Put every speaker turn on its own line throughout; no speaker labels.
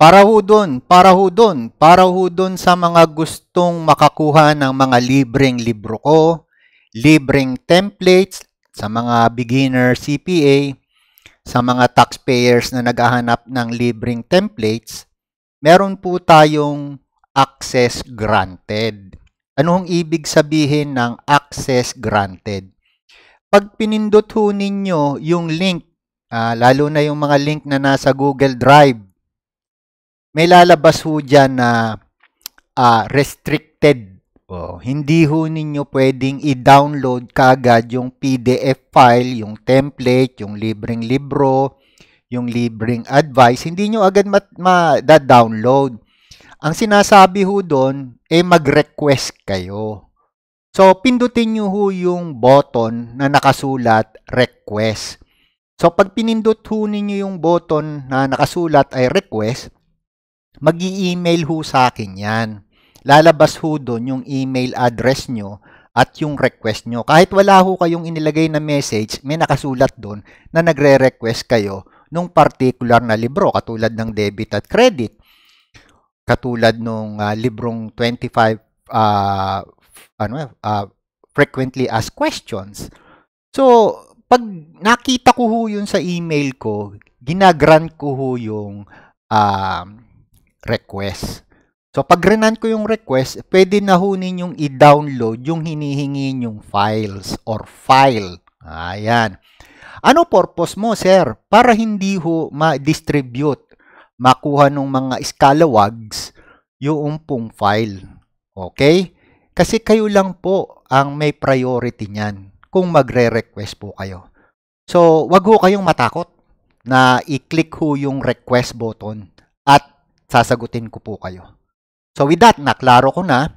Para ho doon, para ho doon, para ho doon sa mga gustong makakuha ng mga libreng libro ko, libreng templates sa mga beginner CPA, sa mga taxpayers na naghahanap ng libreng templates, meron po tayong access granted. Anong ibig sabihin ng access granted? Pag pinindot ho ninyo yung link, uh, lalo na yung mga link na nasa Google Drive, may lalabas ho dyan na uh, restricted. Oh, hindi ho ninyo pwedeng i-download kaagad yung PDF file, yung template, yung libreng libro, yung libreng advice. Hindi nyo agad ma-download. Ma Ang sinasabi ho doon, eh mag-request kayo. So, pindutin nyo ho yung button na nakasulat request. So, pag pinindot ho ninyo yung button na nakasulat ay request, mag email ho sa akin yan. Lalabas ho doon yung email address nyo at yung request nyo. Kahit wala ho kayong inilagay na message, may nakasulat doon na nagre-request kayo nung particular na libro katulad ng debit at credit. Katulad nung uh, librong 25 uh, ah, ano uh, frequently asked questions. So, pag nakita ko ho yun sa email ko, ginagrant ko ho yung uh, request. So pag renan ko yung request, pwede na ho ninyong i-download yung hinihingi yung files or file. Ayan. Ano purpose mo, sir? Para hindi ho ma-distribute, makuha ng mga scalawags yung pong file. Okay? Kasi kayo lang po ang may priority niyan kung magre-request po kayo. So, wag ho kayong matakot na i-click ho yung request button sasagutin ko po kayo. So with that, naklaro ko na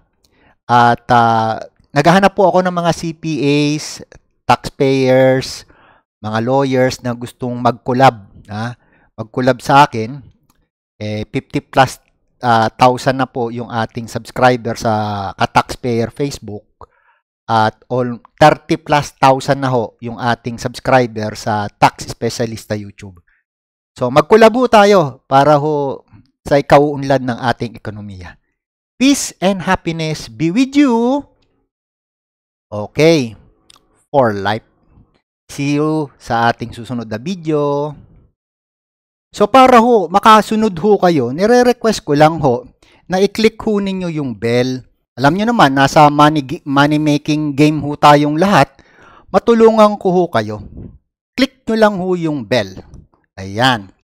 at uh, naghahanap po ako ng mga CPAs, taxpayers, mga lawyers na gustong mag-collab, ha? mag-collab sa akin. Eh 50 plus uh, thousand na po yung ating subscriber sa ka-taxpayer Facebook at all 30 plus thousand na ho yung ating subscriber sa Tax specialist YouTube. So magkulabo tayo para ho sa ikauunlad ng ating ekonomiya. Peace and happiness be with you. Okay. For life. See you sa ating susunod na video. So para ho, makasunod ho kayo, nire-request ko lang ho na i-click ho ninyo yung bell. Alam nyo naman, nasa money, money making game ho tayong lahat. Matulungan ko ho kayo. Click nyo lang ho yung bell. Ayan.